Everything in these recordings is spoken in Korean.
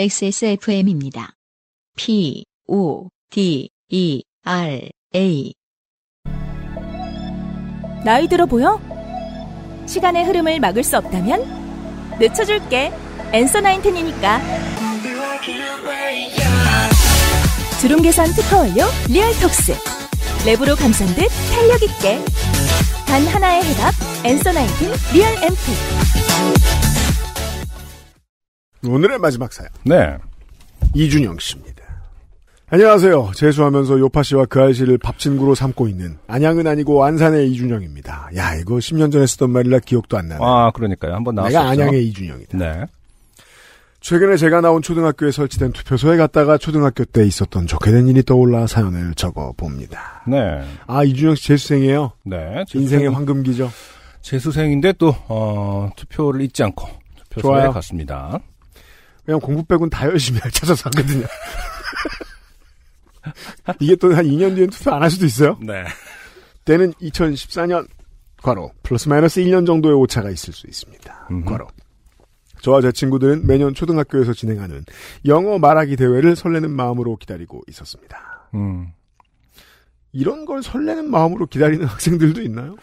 XSFM입니다. P, O, D, E, R, A. 나이 들어 보여? 시간의 흐름을 막을 수 없다면? 늦춰줄게. 엔서 나인틴이니까. 주름 개선 특허 완료 리얼톡스. 랩으로 감싼 듯 탄력 있게. 단 하나의 해답. 엔서 나인틴 리얼 앰프. 오늘의 마지막 사연. 네. 이준영 씨입니다. 안녕하세요. 재수하면서 요파 씨와 그 아이씨를 밥친구로 삼고 있는 안양은 아니고 안산의 이준영입니다. 야, 이거 10년 전에 쓰던 말이라 기억도 안 나네. 아, 그러니까요. 한번 나왔었죠. 내가 안양의 이준영이다. 네. 최근에 제가 나온 초등학교에 설치된 투표소에 갔다가 초등학교 때 있었던 좋게 된 일이 떠올라 사연을 적어 봅니다. 네. 아, 이준영 씨 재수생이에요? 네. 재수생, 인생의 황금기죠? 재수생인데 또, 어, 투표를 잊지 않고 투표소에 좋아요. 갔습니다. 왜냐면 공부 빼곤 다 열심히 찾아서 하거든요. 이게 또 한 2년 뒤엔 투표 안 할 수도 있어요. 네. 때는 2014년 과로 플러스 마이너스 1년 정도의 오차가 있을 수 있습니다. 음흠. 과로. 저와 제 친구들은 매년 초등학교에서 진행하는 영어 말하기 대회를 설레는 마음으로 기다리고 있었습니다. 음. 이런 걸 설레는 마음으로 기다리는 학생들도 있나요?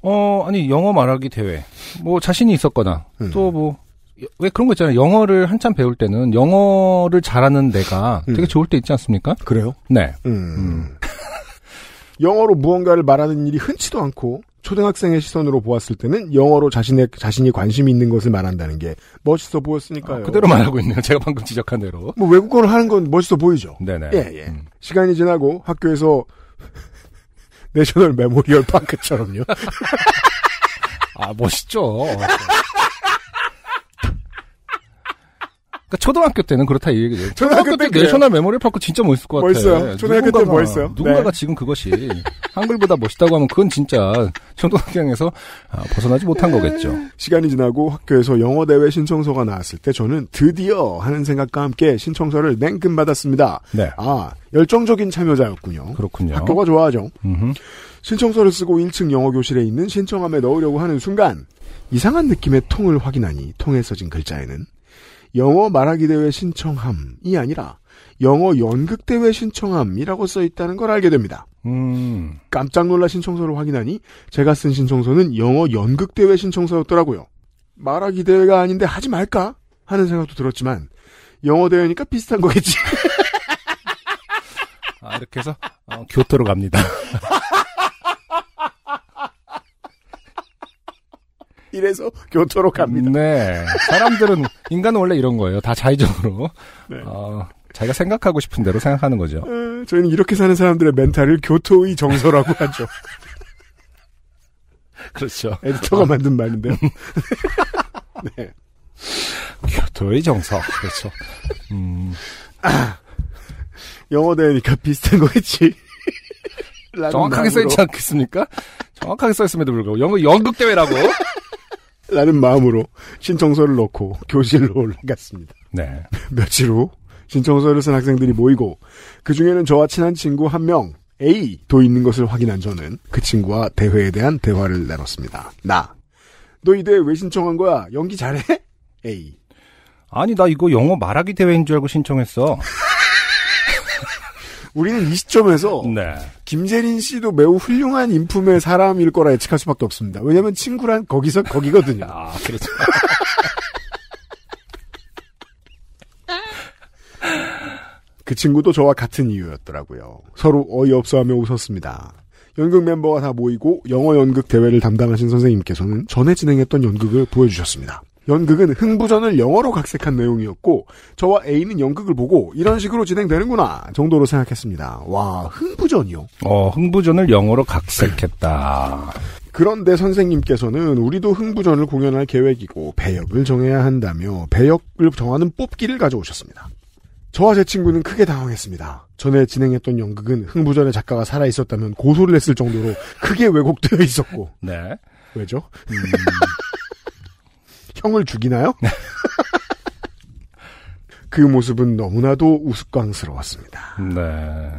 어, 아니, 영어 말하기 대회. 뭐, 자신이 있었거나, 음. 또 뭐, 왜 그런 거 있잖아요. 영어를 한참 배울 때는 영어를 잘하는 내가 음. 되게 좋을 때 있지 않습니까? 그래요? 네. 음. 음. 영어로 무언가를 말하는 일이 흔치도 않고 초등학생의 시선으로 보았을 때는 영어로 자신의 자신이 관심이 있는 것을 말한다는 게 멋있어 보였으니까요. 아, 그대로 말하고 있네요. 제가 방금 지적한 대로. 뭐 외국어를 하는 건 멋있어 보이죠. 네네. 예 예. 음. 시간이 지나고 학교에서 내셔널 메모리얼 파크처럼요. 아 멋있죠. 그러니까 초등학교 때는 그렇다 이 얘기죠. 초등학교, 초등학교 때 내셔널 메모리 파크 진짜 멋있을 것 같아요. 멋있어요. 초등학교 때 멋있어요. 누군가가 네. 지금 그것이 한글보다 멋있다고 하면 그건 진짜 초등학교에서 아, 벗어나지 못한 네. 거겠죠. 시간이 지나고 학교에서 영어 대회 신청서가 나왔을 때 저는 드디어 하는 생각과 함께 신청서를 냉큼 받았습니다. 네. 아 열정적인 참여자였군요. 그렇군요. 학교가 좋아하죠. 신청서를 쓰고 1층 영어 교실에 있는 신청함에 넣으려고 하는 순간 이상한 느낌의 통을 확인하니 통에 써진 글자에는 영어 말하기 대회 신청함이 아니라 영어 연극 대회 신청함이라고 써 있다는 걸 알게 됩니다. 음. 깜짝 놀라 신청서를 확인하니 제가 쓴 신청서는 영어 연극 대회 신청서였더라고요. 말하기 대회가 아닌데 하지 말까 하는 생각도 들었지만 영어 대회니까 비슷한 거겠지. 아, 이렇게 해서 어, 교토로 갑니다. 이래서 교토로 갑니다. 네. 사람들은 인간은 원래 이런 거예요. 다 자의적으로 네. 어, 자기가 생각하고 싶은 대로 생각하는 거죠. 에, 어, 저희는 이렇게 사는 사람들의 멘탈을 교토의 정서라고 하죠. 그렇죠. 에디터가 어. 만든 말인데요. 네. 교토의 정서. 그렇죠. 음. 아, 영어 대회니까 비슷한 거겠지. 정확하게 써있지 않겠습니까? 정확하게 써있음에도 불구하고 영어 연극 대회라고 라는 마음으로 신청서를 넣고 교실로 올라갔습니다. 네. 며칠 후 신청서를 쓴 학생들이 모이고 그 중에는 저와 친한 친구 한 명 A도 있는 것을 확인한 저는 그 친구와 대회에 대한 대화를 나눴습니다. 나. 너 이 대회 왜 신청한 거야? 연기 잘해? A. 아니 나 이거 영어 말하기 대회인 줄 알고 신청했어. 우리는 이 시점에서 네. 김세린 씨도 매우 훌륭한 인품의 사람일 거라 예측할 수밖에 없습니다. 왜냐하면 친구란 거기서 거기거든요. 아 그렇죠. 그 친구도 저와 같은 이유였더라고요. 서로 어이없어하며 웃었습니다. 연극 멤버가 다 모이고 영어 연극 대회를 담당하신 선생님께서는 전에 진행했던 연극을 보여주셨습니다. 연극은 흥부전을 영어로 각색한 내용이었고 저와 A는 연극을 보고 이런 식으로 진행되는구나 정도로 생각했습니다. 와 흥부전이요? 어 흥부전을 영어로 각색했다. 그런데 선생님께서는 우리도 흥부전을 공연할 계획이고 배역을 정해야 한다며 배역을 정하는 뽑기를 가져오셨습니다. 저와 제 친구는 크게 당황했습니다. 전에 진행했던 연극은 흥부전의 작가가 살아 있었다면 고소를 했을 정도로 크게 왜곡되어 있었고. 네. 왜죠? 음... 형을 죽이나요? 네. 그 모습은 너무나도 우스꽝스러웠습니다. 네.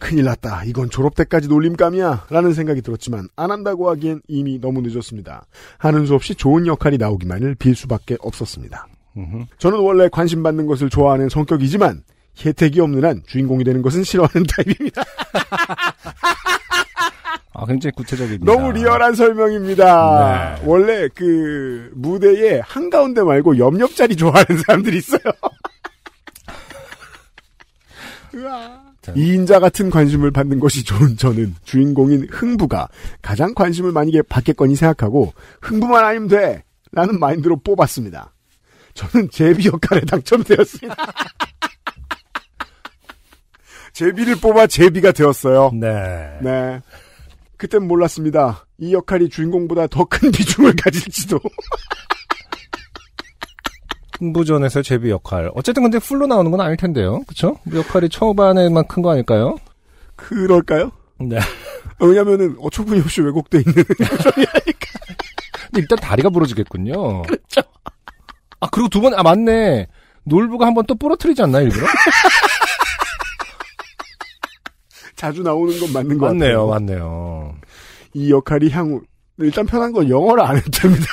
큰일 났다. 이건 졸업 때까지 놀림감이야. 라는 생각이 들었지만 안 한다고 하기엔 이미 너무 늦었습니다. 하는 수 없이 좋은 역할이 나오기만을 빌 수밖에 없었습니다. 저는 원래 관심 받는 것을 좋아하는 성격이지만 혜택이 없는 한 주인공이 되는 것은 싫어하는 타입입니다. 아, 굉장히 구체적입니다. 너무 리얼한 설명입니다. 네. 원래 그 무대에 한가운데 말고 옆옆자리 좋아하는 사람들이 있어요. 이인자 같은 관심을 받는 것이 좋은 저는 주인공인 흥부가 가장 관심을 많이 받겠거니 생각하고 흥부만 아니면 돼! 라는 마인드로 뽑았습니다. 저는 제비 역할에 당첨되었습니다. 제비를 뽑아 제비가 되었어요. 네. 네. 그땐 몰랐습니다. 이 역할이 주인공보다 더 큰 비중을 가질지도. 흥부전에서 제비 역할. 어쨌든 근데 풀로 나오는 건 아닐 텐데요. 그쵸? 뭐 역할이 초반에만 큰 거 아닐까요? 그럴까요? 네. 아, 왜냐면은 어처구니 없이 왜곡돼 있는 표정이 아 근데 일단 다리가 부러지겠군요. 그렇죠. 아, 그리고 두 번, 아, 맞네. 놀부가 한 번 또 부러뜨리지 않나, 일부러? 자주 나오는 건 맞는 것 맞네요, 같아요. 맞네요. 이 역할이 향후 일단 편한 건 영어를 안했답니다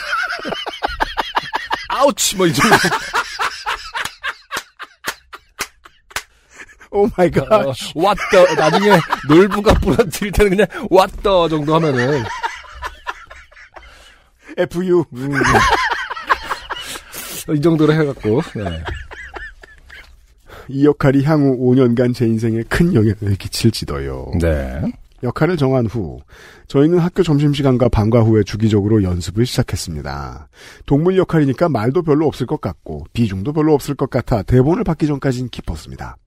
아우치 뭐 이제. 오 마이 갓. 왔더 어, 나중에 놀부가 부러뜨릴 때는 그냥 왔더 정도 하면은 FU 음. 이 정도로 해갖고 네. 이 역할이 향후 5년간 제 인생에 큰 영향을 끼칠지도요. 네. 역할을 정한 후 저희는 학교 점심시간과 방과 후에 주기적으로 연습을 시작했습니다. 동물 역할이니까 말도 별로 없을 것 같고 비중도 별로 없을 것 같아 대본을 받기 전까진 기뻤습니다.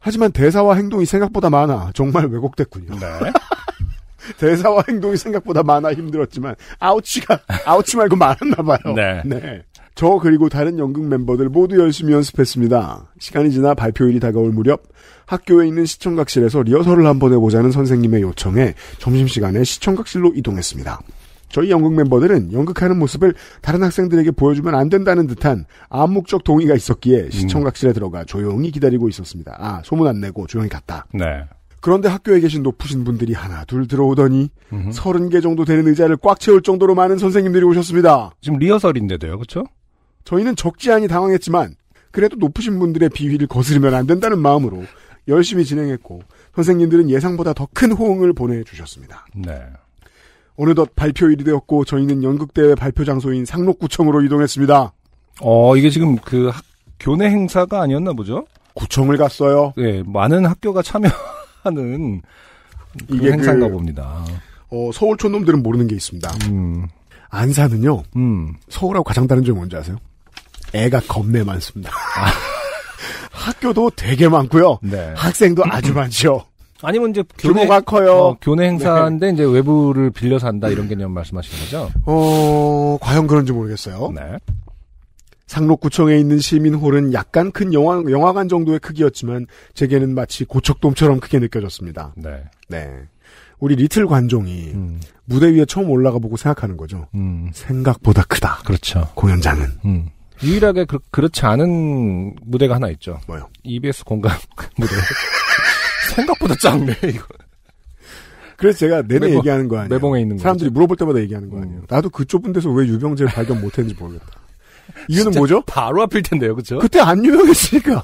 하지만 대사와 행동이 생각보다 많아 정말 왜곡됐군요. 네. 대사와 행동이 생각보다 많아 힘들었지만 아우치가 아우치 말고 많았나 봐요. 네. 네. 저 그리고 다른 연극 멤버들 모두 열심히 연습했습니다. 시간이 지나 발표일이 다가올 무렵 학교에 있는 시청각실에서 리허설을 한 번 해보자는 선생님의 요청에 점심시간에 시청각실로 이동했습니다. 저희 연극 멤버들은 연극하는 모습을 다른 학생들에게 보여주면 안 된다는 듯한 암묵적 동의가 있었기에 음. 시청각실에 들어가 조용히 기다리고 있었습니다. 아, 소문 안 내고 조용히 갔다. 네. 그런데 학교에 계신 높으신 분들이 하나 둘 들어오더니 서른 개 정도 되는 의자를 꽉 채울 정도로 많은 선생님들이 오셨습니다. 지금 리허설인데도요, 그렇죠? 저희는 적지 않이 당황했지만 그래도 높으신 분들의 비위를 거스르면 안 된다는 마음으로 열심히 진행했고 선생님들은 예상보다 더 큰 호응을 보내주셨습니다. 네. 어느덧 발표일이 되었고 저희는 연극대회 발표 장소인 상록구청으로 이동했습니다. 어 이게 지금 그 학, 교내 행사가 아니었나 보죠? 구청을 갔어요. 네, 많은 학교가 참여하는 그 이게 행사인가 그, 봅니다. 어, 서울촌 놈들은 모르는 게 있습니다. 음. 안산은요. 음. 서울하고 가장 다른 점이 뭔지 아세요? 애가 겁내 많습니다. 아. 학교도 되게 많고요. 네. 학생도 아주 많죠. 아니면 이제 규모가 교내, 커요. 어, 교내 행사인데 네. 이제 외부를 빌려서 다 이런 개념 말씀하시는 거죠? 어, 과연 그런지 모르겠어요. 네. 상록구청에 있는 시민홀은 약간 큰 영화, 영화관 정도의 크기였지만 제게는 마치 고척돔처럼 크게 느껴졌습니다. 네. 네. 우리 리틀 관종이 음. 무대 위에 처음 올라가 보고 생각하는 거죠. 음. 생각보다 크다. 그렇죠. 공연장은. 음. 유일하게 그, 그렇지 않은 무대가 하나 있죠. 뭐요? EBS 공감 무대. 생각보다 작네, 이거. 그래서 제가 내내 매봉, 얘기하는 거 아니에요. 매봉에 있는 사람들이 거지? 물어볼 때마다 얘기하는 거 음. 아니에요. 나도 그쪽분대에서왜 유병재를 발견 못했는지 모르겠다. 이유는 뭐죠? 바로 앞일 텐데요, 그렇죠? 그때 안 유명했으니까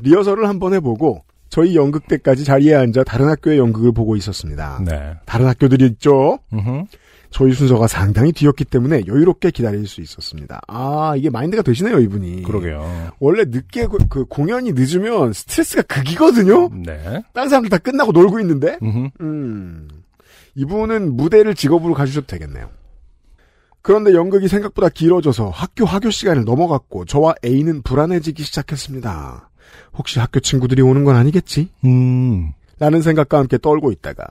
리허설을 한번 해보고 저희 연극 때까지 자리에 앉아 다른 학교의 연극을 보고 있었습니다. 네. 다른 학교들이 있죠. 으흠. 저희 순서가 상당히 뒤였기 때문에 여유롭게 기다릴 수 있었습니다. 아, 이게 마인드가 되시네요, 이분이. 그러게요. 원래 늦게, 그, 그 공연이 늦으면 스트레스가 극이거든요? 네. 딴 사람들 다 끝나고 놀고 있는데? 음흠. 음. 이분은 무대를 직업으로 가주셔도 되겠네요. 그런데 연극이 생각보다 길어져서 학교 학교 시간을 넘어갔고 저와 A는 불안해지기 시작했습니다. 혹시 학교 친구들이 오는 건 아니겠지? 음. 라는 생각과 함께 떨고 있다가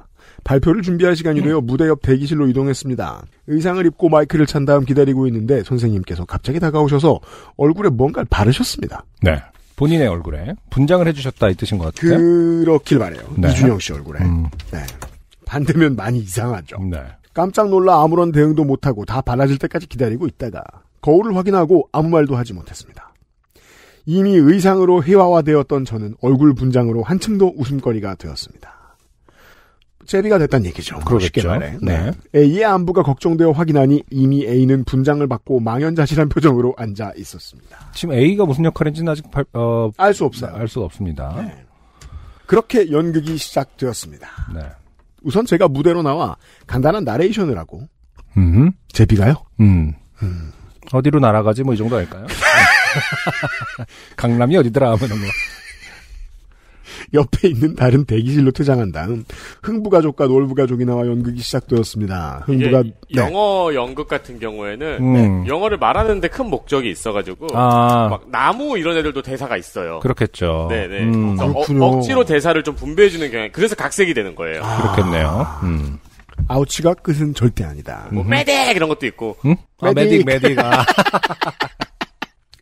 발표를 준비할 시간이 되어 네. 무대 옆 대기실로 이동했습니다. 의상을 입고 마이크를 찬 다음 기다리고 있는데 선생님께서 갑자기 다가오셔서 얼굴에 뭔가를 바르셨습니다. 네. 본인의 얼굴에 분장을 해주셨다 이 뜻인 것 같아요. 그렇길 바래요. 네. 이준영 씨 얼굴에. 음. 네. 반대면 많이 이상하죠. 네. 깜짝 놀라 아무런 대응도 못하고 다 발라질 때까지 기다리고 있다가 거울을 확인하고 아무 말도 하지 못했습니다. 이미 의상으로 회화화되었던 저는 얼굴 분장으로 한층 더 웃음거리가 되었습니다. 제비가 됐다는 얘기죠. 그러겠죠. 말해. 네. 네. 네. A의 안부가 걱정되어 확인하니 이미 A는 분장을 받고 망연자실한 표정으로 앉아 있었습니다. 지금 A가 무슨 역할인지는 아직 어, 알 수 없어요. 알 수 없습니다. 네. 그렇게 연극이 시작되었습니다. 네. 우선 제가 무대로 나와 간단한 나레이션을 하고 음. 제비가요? 음. 음. 어디로 날아가지 뭐 이 정도 할까요? 강남이 어디더라 하면 뭐 옆에 있는 다른 대기실로 퇴장한 다음 흥부 가족과 놀부 가족이 나와 연극이 시작되었습니다. 흥부가 네. 영어 연극 같은 경우에는 음. 네, 영어를 말하는데 큰 목적이 있어가지고 아. 막 나무 이런 애들도 대사가 있어요. 그렇겠죠. 네네. 네. 음, 어, 억지로 대사를 좀 분배해주는 경향. 그래서 각색이 되는 거예요. 아. 그렇겠네요. 음. 아우치가 끝은 절대 아니다. 뭐 메딕 이런 것도 있고. 응? 음? 아, 메딕 메딕. 아.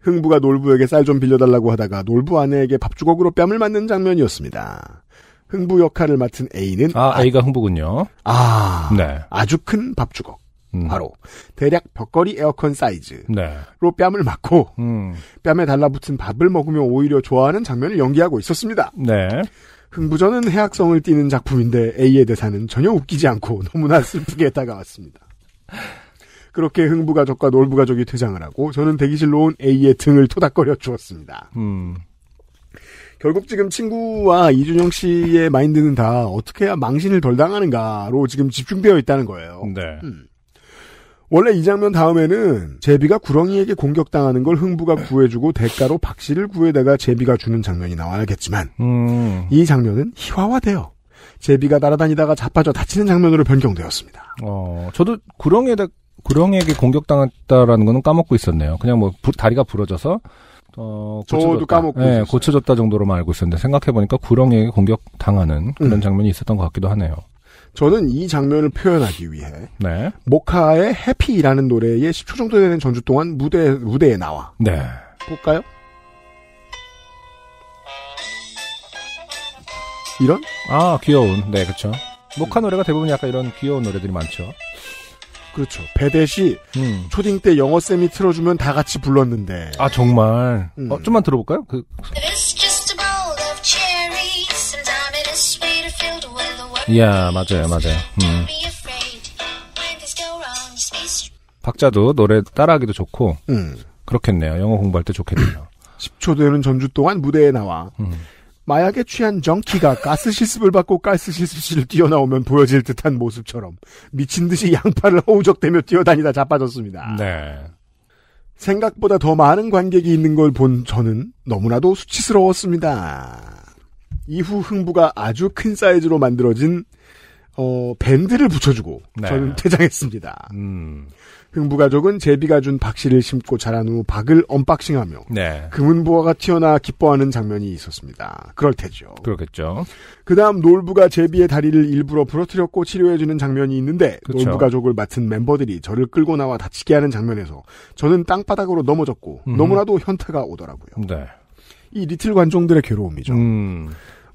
흥부가 놀부에게 쌀 좀 빌려달라고 하다가 놀부 아내에게 밥주걱으로 뺨을 맞는 장면이었습니다. 흥부 역할을 맡은 A는 아, A가 흥부군요. 아, 네. 아주 큰 밥주걱. 음. 바로 대략 벽걸이 에어컨 사이즈로 네. 뺨을 맞고 음. 뺨에 달라붙은 밥을 먹으며 오히려 좋아하는 장면을 연기하고 있었습니다. 네. 흥부전은 해악성을 띠는 작품인데 A의 대사는 전혀 웃기지 않고 너무나 슬프게 다가왔습니다. 그렇게 흥부 가족과 놀부 가족이 퇴장을 하고 저는 대기실로 온 A의 등을 토닥거려 주었습니다. 음. 결국 지금 친구와 이준영 씨의 마인드는 다 어떻게 해야 망신을 덜 당하는가로 지금 집중되어 있다는 거예요. 네. 음. 원래 이 장면 다음에는 제비가 구렁이에게 공격당하는 걸 흥부가 구해주고 대가로 박 씨를 구해다가 제비가 주는 장면이 나와야겠지만 음. 이 장면은 희화화되어 제비가 날아다니다가 자빠져 다치는 장면으로 변경되었습니다. 어, 저도 구렁이에다 고령에게 공격당했다라는 거는 까먹고 있었네요. 그냥 뭐 부, 다리가 부러져서 어, 고쳐 까먹고 네, 예, 고쳐졌다 정도로만 알고 있었는데 생각해보니까 구렁에게 공격당하는 그런 음. 장면이 있었던 것 같기도 하네요. 저는 이 장면을 표현하기 위해 네. 모카의 해피라는 노래의 10초 정도 되는 전주 동안 무대 무대에 나와 네. 볼까요? 이런? 아 귀여운 네 그렇죠. 모카 노래가 대부분 약간 이런 귀여운 노래들이 많죠. 그렇죠. 배대시 음. 초딩 때 영어 쌤이 틀어주면 다 같이 불렀는데. 아 정말. 음. 어, 좀만 들어볼까요? 그. 이야 맞아요 맞아요. 음. 박자도 노래 따라하기도 좋고 음. 그렇겠네요. 영어 공부할 때 좋겠네요. 10초 되는 전주 동안 무대에 나와 음. 마약에 취한 정키가 가스 실습을 받고 가스 실습실을 뛰어나오면 보여질 듯한 모습처럼 미친 듯이 양팔을 허우적대며 뛰어다니다 자빠졌습니다. 네. 생각보다 더 많은 관객이 있는 걸 본 저는 너무나도 수치스러웠습니다. 이후 흥부가 아주 큰 사이즈로 만들어진 어, 밴드를 붙여주고 네. 저는 퇴장했습니다. 음. 흥부가족은 제비가 준 박씨를 심고 자란 후 박을 언박싱하며 네. 금은보화가 튀어나 기뻐하는 장면이 있었습니다. 그럴 테죠. 그렇겠죠. 그 다음 놀부가 제비의 다리를 일부러 부러뜨렸고 치료해주는 장면이 있는데 그쵸. 놀부 가족을 맡은 멤버들이 저를 끌고 나와 다치게 하는 장면에서 저는 땅바닥으로 넘어졌고 음. 너무나도 현타가 오더라고요. 네. 이 리틀 관종들의 괴로움이죠. 음.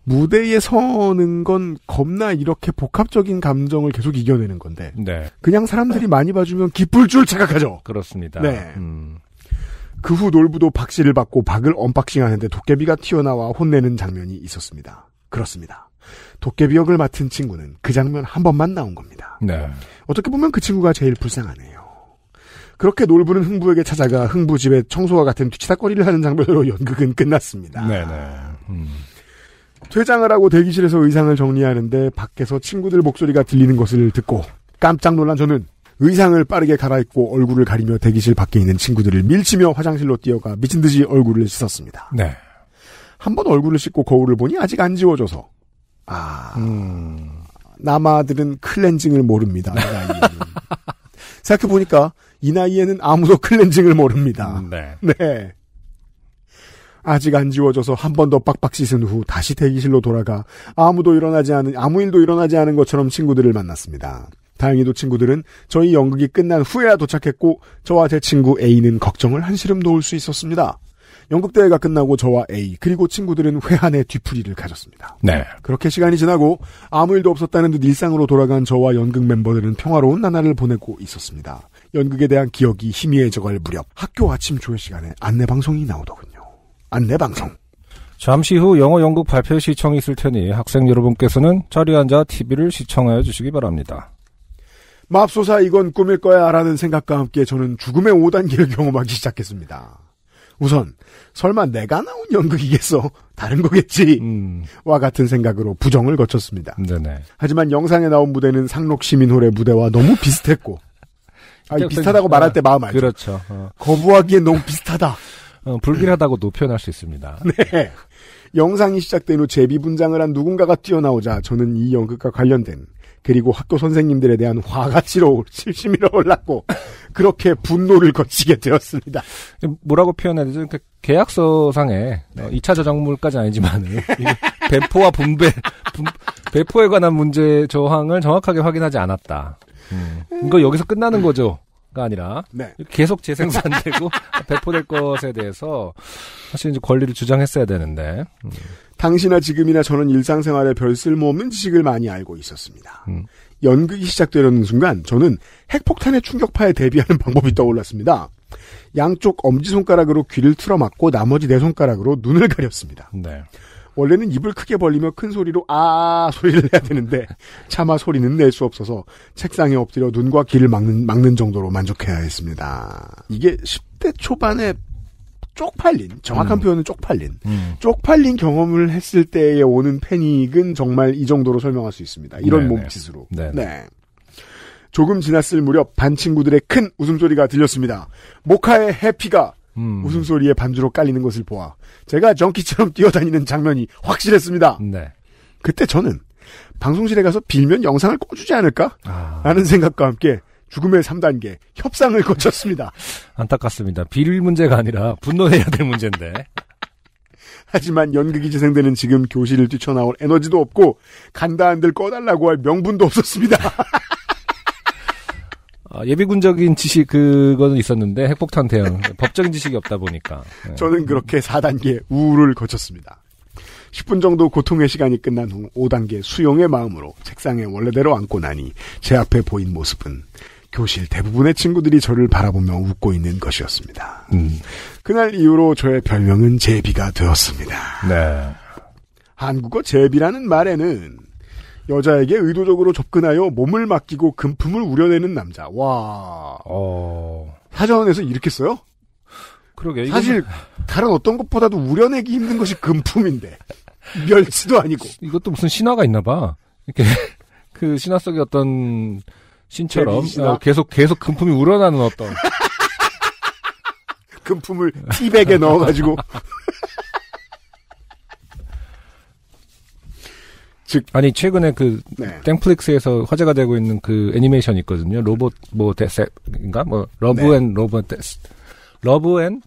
무대에 서는 건 겁나 이렇게 복합적인 감정을 계속 이겨내는 건데 네. 그냥 사람들이 많이 봐주면 기쁠 줄 착각하죠. 그렇습니다. 네. 음. 그후 놀부도 박씨를 받고 박을 언박싱하는데 도깨비가 튀어나와 혼내는 장면이 있었습니다. 그렇습니다. 도깨비 역을 맡은 친구는 그 장면 한 번만 나온 겁니다. 네. 어떻게 보면 그 친구가 제일 불쌍하네요. 그렇게 놀부는 흥부에게 찾아가 흥부 집에 청소와 같은 뒤치다거리를 하는 장면으로 연극은 끝났습니다. 네네. 음. 퇴장을 하고 대기실에서 의상을 정리하는데 밖에서 친구들 목소리가 들리는 것을 듣고 깜짝 놀란 저는 의상을 빠르게 갈아입고 얼굴을 가리며 대기실 밖에 있는 친구들을 밀치며 화장실로 뛰어가 미친 듯이 얼굴을 씻었습니다. 네. 한 번 얼굴을 씻고 거울을 보니 아직 안 지워져서 아 음... 남아들은 클렌징을 모릅니다. 생각해 보니까 이 나이에는 아무도 클렌징을 모릅니다. 네. 네. 아직 안 지워져서 한 번 더 빡빡 씻은 후 다시 대기실로 돌아가 아무도 일어나지 않은 아무 일도 일어나지 않은 것처럼 친구들을 만났습니다. 다행히도 친구들은 저희 연극이 끝난 후에야 도착했고 저와 제 친구 A는 걱정을 한시름 놓을 수 있었습니다. 연극 대회가 끝나고 저와 A 그리고 친구들은 회한의 뒤풀이를 가졌습니다. 네. 그렇게 시간이 지나고 아무 일도 없었다는 듯 일상으로 돌아간 저와 연극 멤버들은 평화로운 나날을 보내고 있었습니다. 연극에 대한 기억이 희미해져갈 무렵 학교 아침 조회 시간에 안내 방송이 나오더군요. 안내방송. 잠시 후 영어 연극 발표 시청이 있을 테니 학생 여러분께서는 자리 앉아 TV를 시청하여 주시기 바랍니다. 맙소사 이건 꿈일 거야 라는 생각과 함께 저는 죽음의 5단계를 경험하기 시작했습니다. 우선 설마 내가 나온 연극이겠어 다른 거겠지 음. 와 같은 생각으로 부정을 거쳤습니다. 네네. 하지만 영상에 나온 무대는 상록 시민홀의 무대와 너무 비슷했고 아니, 비슷하다고 말할 때 마음 알죠. 그렇죠. 어. 거부하기엔 너무 비슷하다. 어, 불길하다고도 표현할 수 있습니다. 네. 영상이 시작된 후 제비분장을 한 누군가가 뛰어나오자 저는 이 연극과 관련된 그리고 학교 선생님들에 대한 화가 치러 실심이라 올랐고 그렇게 분노를 거치게 되었습니다. 뭐라고 표현해야 되죠? 그 계약서상에 어, 네. 2차 저작물까지 아니지만 배포와 분배 배포에 관한 문제 저항을 정확하게 확인하지 않았다. 음. 이거 여기서 끝나는 거죠. 아니라 네. 계속 재생산되고 배포될 것에 대해서 사실 이제 권리를 주장했어야 되는데 음. 당시나 지금이나 저는 일상생활에 별 쓸모없는 지식을 많이 알고 있었습니다. 음. 연극이 시작되려는 순간 저는 핵폭탄의 충격파에 대비하는 방법이 떠올랐습니다. 양쪽 엄지손가락으로 귀를 틀어막고 나머지 네 손가락으로 눈을 가렸습니다. 네. 원래는 입을 크게 벌리며 큰 소리로 아, 아 소리를 해야 되는데 차마 소리는 낼 수 없어서 책상에 엎드려 눈과 귀를 막는, 막는 정도로 만족해야 했습니다. 이게 10대 초반에 쪽팔린 정확한 음. 표현은 쪽팔린 음. 쪽팔린 경험을 했을 때에 오는 패닉은 정말 이 정도로 설명할 수 있습니다. 이런 네네. 네. 몸짓으로. 네네. 네. 네. 조금 지났을 무렵 반 친구들의 큰 웃음소리가 들렸습니다. 모카의 해피가 음. 웃음소리에 반주로 깔리는 것을 보아 제가 정키처럼 뛰어다니는 장면이 확실했습니다. 네. 그때 저는 방송실에 가서 빌면 영상을 꽂주지 않을까? 아. 라는 생각과 함께 죽음의 3단계 협상을 거쳤습니다. 안타깝습니다. 빌 문제가 아니라 분노해야 될 문제인데. 하지만 연극이 재생되는 지금 교실을 뛰쳐나올 에너지도 없고 간다 안들 꺼달라고 할 명분도 없었습니다. 아, 예비군적인 지식 그거는 있었는데 핵폭탄 대응 법적인 지식이 없다 보니까 네. 저는 그렇게 4단계 우울을 거쳤습니다. 10분 정도 고통의 시간이 끝난 후 5단계 수용의 마음으로 책상에 원래대로 앉고 나니 제 앞에 보인 모습은 교실 대부분의 친구들이 저를 바라보며 웃고 있는 것이었습니다. 음. 그날 이후로 저의 별명은 제비가 되었습니다. 네. 한국어 제비라는 말에는 여자에게 의도적으로 접근하여 몸을 맡기고 금품을 우려내는 남자. 와. 어. 사전에서 이렇게 써요? 그러게. 이건... 사실 다른 어떤 것보다도 우려내기 힘든 것이 금품인데 멸치도 아니고. 이것도 무슨 신화가 있나봐. 이렇게 그 신화 속의 어떤 신처럼 어, 계속 계속 금품이 우러나는 어떤 금품을 티백에 넣어가지고 즉 아니 최근에 그 네. 땡플릭스에서 화제가 되고 있는 그 애니메이션 있거든요. 로봇 뭐 데스인가 뭐 러브 네. 앤 로봇 데스 러브 앤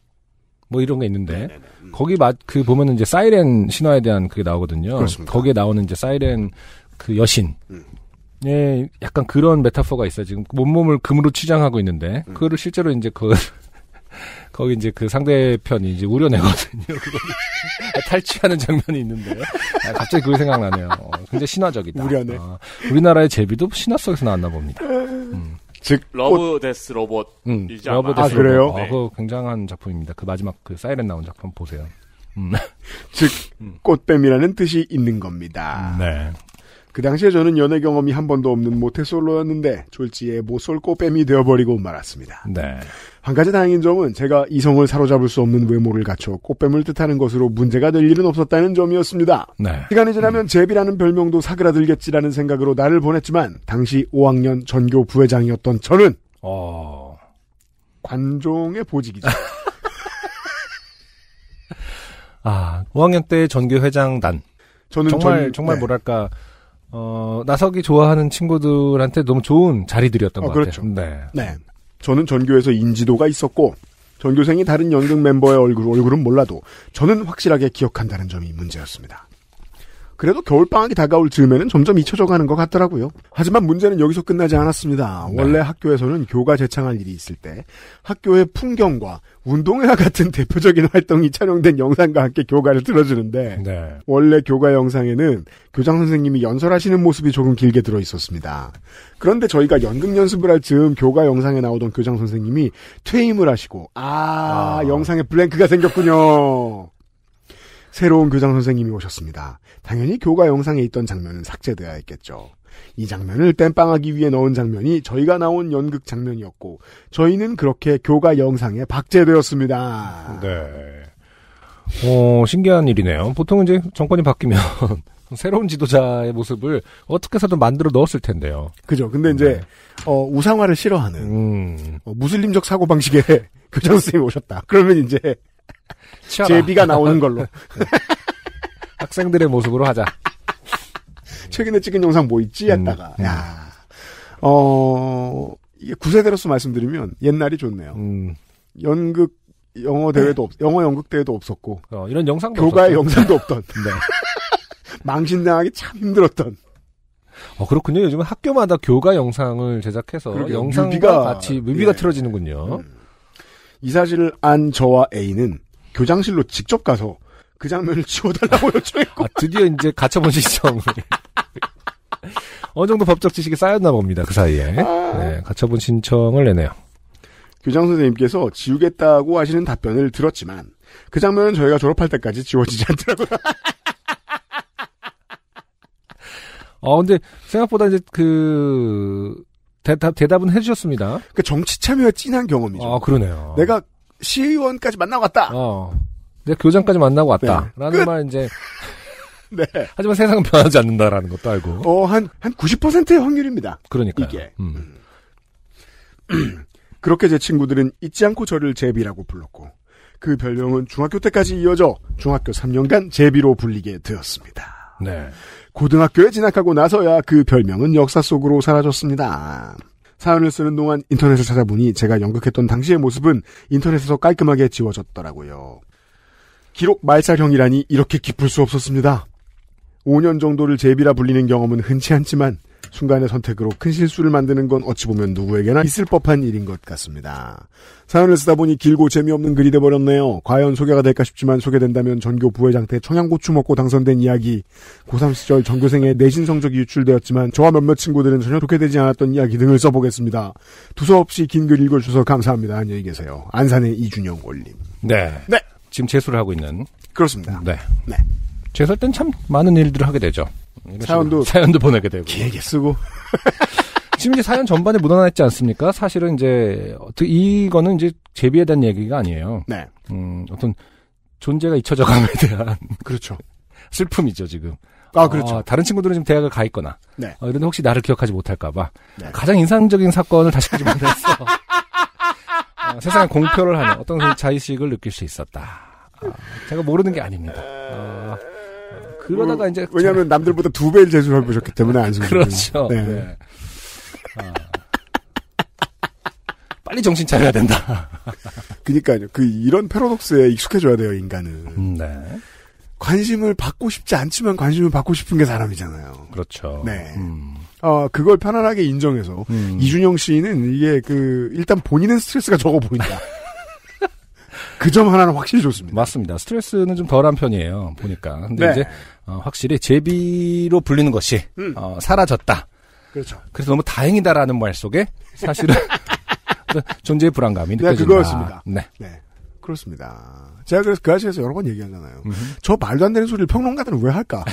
뭐 이런 게 있는데 네, 네, 네. 음. 거기 맛그 보면은 이제 사이렌 신화에 대한 그게 나오거든요. 그렇습니다. 거기에 나오는 이제 사이렌 그 여신 음. 예, 약간 그런 메타포가 있어요. 지금 몸몸을 금으로 치장하고 있는데, 음. 그거를 실제로 이제 그 거기 이제 그 상대편이 이제 우려내거든요. 아, 탈취하는 장면이 있는데 아, 갑자기 그게 생각나네요. 어, 굉장히 신화적이다. 우려내. 아, 우리나라의 제비도 신화 속에서 나왔나 봅니다. 음. 즉 러브 데스 로봇. 음, 러브 데스 아, 그래요? 네. 그 굉장한 작품입니다. 그 마지막 그 사이렌 나온 작품 보세요. 음. 즉 음. 꽃뱀이라는 뜻이 있는 겁니다. 네. 그 당시에 저는 연애 경험이 한 번도 없는 모태솔로였는데 졸지에 모솔꼬뱀이 되어버리고 말았습니다. 네. 한 가지 다행인 점은 제가 이성을 사로잡을 수 없는 외모를 갖춰 꽃뱀을 뜻하는 것으로 문제가 될 일은 없었다는 점이었습니다. 네. 시간이 지나면 제비라는 별명도 사그라들겠지라는 생각으로 나를 보냈지만 당시 5학년 전교 부회장이었던 저는 어... 관종의 보직이죠. 아, 5학년 때 전교 회장단. 저는 정말 전, 정말 네. 뭐랄까 어, 나석이 좋아하는 친구들한테 너무 좋은 자리들이었던 어, 것 그렇죠. 같아요. 네. 네. 저는 전교에서 인지도가 있었고 전교생이 다른 연극 멤버의 얼굴, 얼굴은 몰라도 저는 확실하게 기억한다는 점이 문제였습니다. 그래도 겨울방학이 다가올 즈음에는 점점 잊혀져가는 것 같더라고요. 하지만 문제는 여기서 끝나지 않았습니다. 네. 원래 학교에서는 교가 재창할 일이 있을 때 학교의 풍경과 운동회와 같은 대표적인 활동이 촬영된 영상과 함께 교가를 들어주는데 네. 원래 교가 영상에는 교장 선생님이 연설하시는 모습이 조금 길게 들어있었습니다. 그런데 저희가 연극 연습을 할 즈음 교가 영상에 나오던 교장 선생님이 퇴임을 하시고 아, 아. 영상에 블랭크가 생겼군요. 새로운 교장 선생님이 오셨습니다. 당연히 교과 영상에 있던 장면은 삭제되어야 했겠죠. 이 장면을 땜빵하기 위해 넣은 장면이 저희가 나온 연극 장면이었고 저희는 그렇게 교과 영상에 박제되었습니다. 네. 어, 신기한 일이네요. 보통 이제 정권이 바뀌면 새로운 지도자의 모습을 어떻게 해서든 만들어 넣었을 텐데요. 그죠. 근데 이제 네. 어, 우상화를 싫어하는 음. 어, 무슬림적 사고 방식의 교장 선생님이 오셨다. 그러면 이제 치워라. 제비가 나오는 걸로. 네. 학생들의 모습으로 하자. 최근에 찍은 영상 뭐 있지? 음. 했다가. 음. 야. 어, 구세대로서 말씀드리면 옛날이 좋네요. 음. 연극 영어 네. 대회도 없, 영어 연극 대회도 없었고. 어, 이런 영상도 교과의 영상도 없던. 네. 망신당하기 참 힘들었던. 어, 그렇군요. 요즘은 학교마다 교과 영상을 제작해서 그러게요. 영상과 뮤비가, 같이 뮤비가 예. 틀어지는군요. 음. 이 사실을 안 저와 A는 교장실로 직접 가서 그 장면을 지워달라고 요청했고. 아, 드디어 이제 가처분 신청. 어느 정도 법적 지식이 쌓였나 봅니다. 그 사이에. 아. 네, 가처분 신청을 내네요. 교장 선생님께서 지우겠다고 하시는 답변을 들었지만 그 장면은 저희가 졸업할 때까지 지워지지 않더라고요. 아, 근데 생각보다 이제 그 대답 대답은 해주셨습니다. 그 그러니까 정치 참여가 찐한 경험이죠. 아, 그러네요. 내가 시의원까지 만나고 왔다. 어. 내 교장까지 만나고 네. 왔다. 네. 라는 말 이제. 네. 하지만 세상은 변하지 않는다라는 것도 알고. 어, 한, 한 90%의 확률입니다. 그러니까. 이게. 음. 음. 그렇게 제 친구들은 잊지 않고 저를 제비라고 불렀고, 그 별명은 중학교 때까지 이어져 중학교 3년간 제비로 불리게 되었습니다. 네. 고등학교에 진학하고 나서야 그 별명은 역사 속으로 사라졌습니다. 사연을 쓰는 동안 인터넷을 찾아보니 제가 연극했던 당시의 모습은 인터넷에서 깔끔하게 지워졌더라고요. 기록 말살형이라니 이렇게 기쁠 수 없었습니다. 5년 정도를 제비라 불리는 경험은 흔치 않지만 순간의 선택으로 큰 실수를 만드는 건 어찌 보면 누구에게나 있을 법한 일인 것 같습니다. 사연을 쓰다 보니 길고 재미없는 글이 돼버렸네요. 과연 소개가 될까 싶지만 소개된다면 전교 부회장 때 청양고추 먹고 당선된 이야기, 고3 시절 전교생의 내신 성적이 유출되었지만 저와 몇몇 친구들은 전혀 좋게 되지 않았던 이야기 등을 써보겠습니다. 두서없이 긴 글 읽어주셔서 감사합니다. 안녕히 계세요. 안산의 이준영 올림. 네. 네. 지금 재수를 하고 있는. 그렇습니다. 네. 네. 재수할 땐 참 많은 일들을 하게 되죠. 사연도 사연도 보내게 되고 길게 쓰고 지금 이제 사연 전반에 묻어나있지 않습니까? 사실은 이제 이거는 이제 제비에 대한 얘기가 아니에요. 네. 음, 어떤 존재가 잊혀져감에 대한 그렇죠. 슬픔이죠 지금. 아 그렇죠. 어, 다른 친구들은 지금 대학을 가 있거나 네. 어, 이런데 혹시 나를 기억하지 못할까봐 네. 가장 인상적인 사건을 다시까지 못했어 어, 세상에 공표를 하는 어떤 자의식을 느낄 수 있었다. 아, 제가 모르는 게 아닙니다. 어, 그러다가 음, 이제 왜냐하면 남들보다 두 배를 재주를해 보셨기 때문에 안쓰 그렇죠. 네. 네. 아. 빨리 정신 차려야 된다. 그니까요. 그 이런 패러독스에 익숙해져야 돼요 인간은. 음, 네. 관심을 받고 싶지 않지만 관심을 받고 싶은 게 사람이잖아요. 그렇죠. 네. 음. 어, 그걸 편안하게 인정해서 음. 이준영 씨는 이게 그 일단 본인은 스트레스가 적어 보인다. 그점 하나는 확실히 좋습니다. 맞습니다. 스트레스는 좀 덜한 편이에요. 보니까. 근데 네. 이제 어, 확실히 제비로 불리는 것이 음. 어, 사라졌다. 그렇죠. 그래서 너무 다행이다라는 말 속에 사실은 존재의 불안감이 네, 느껴진다. 그거였습니다. 네. 네. 그렇습니다. 제가 그래서 그 아시에서 여러 번 얘기하잖아요. 음흠. 저 말도 안 되는 소리를 평론가들은 왜 할까?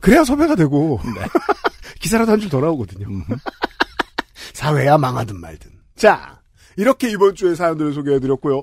그래야 섭외가 되고 네. 기사라도 한 줄 더 나오거든요. 사회야 망하든 말든. 자, 이렇게 이번 주에 사연들을 소개해드렸고요.